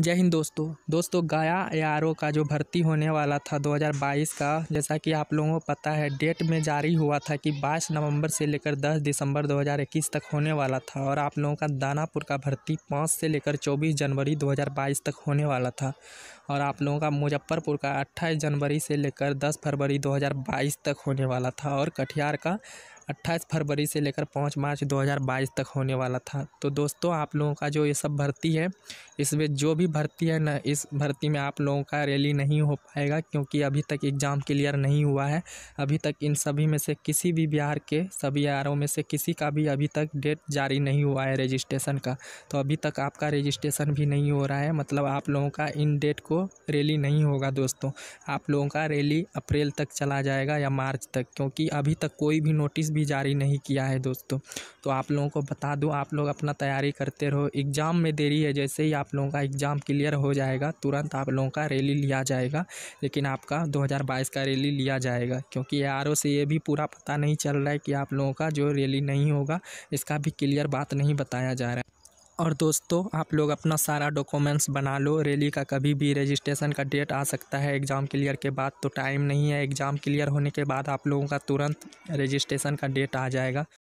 जय हिंद दोस्तों दोस्तों गया ए का जो भर्ती होने वाला था 2022 का जैसा कि आप लोगों को पता है डेट में जारी हुआ था कि 22 नवंबर से लेकर 10 दिसंबर 2021 तक होने वाला था और आप लोगों का दानापुर का भर्ती 5 से लेकर 24 जनवरी 2022 तक होने वाला था और आप लोगों का मुजफ्फरपुर का अट्ठाईस जनवरी से लेकर दस फरवरी दो तक होने वाला था और कटिहार का अट्ठाईस फरवरी से लेकर पाँच मार्च 2022 तक होने वाला था तो दोस्तों आप लोगों का जो ये सब भर्ती है इसमें जो भी भर्ती है ना इस भर्ती में आप लोगों का रैली नहीं हो पाएगा क्योंकि अभी तक एग्ज़ाम क्लियर नहीं हुआ है अभी तक इन सभी में से किसी भी बिहार के सभी आर में से किसी का भी अभी तक डेट जारी नहीं हुआ है रजिस्ट्रेशन का तो अभी तक आपका रजिस्ट्रेशन भी नहीं हो रहा है मतलब आप लोगों का इन डेट को रैली नहीं होगा दोस्तों आप लोगों का रैली अप्रैल तक चला जाएगा या मार्च तक क्योंकि अभी तक कोई भी नोटिस भी जारी नहीं किया है दोस्तों तो आप लोगों को बता दूँ आप लोग अपना तैयारी करते रहो एग्ज़ाम में देरी है जैसे ही आप लोगों का एग्ज़ाम क्लियर हो जाएगा तुरंत आप लोगों का रैली लिया जाएगा लेकिन आपका 2022 का रैली लिया जाएगा क्योंकि ए से ये भी पूरा पता नहीं चल रहा है कि आप लोगों का जो रैली नहीं होगा इसका भी क्लियर बात नहीं बताया जा रहा है और दोस्तों आप लोग अपना सारा डॉक्यूमेंट्स बना लो रैली का कभी भी रजिस्ट्रेशन का डेट आ सकता है एग्ज़ाम क्लियर के बाद तो टाइम नहीं है एग्ज़ाम क्लियर होने के बाद आप लोगों का तुरंत रजिस्ट्रेशन का डेट आ जाएगा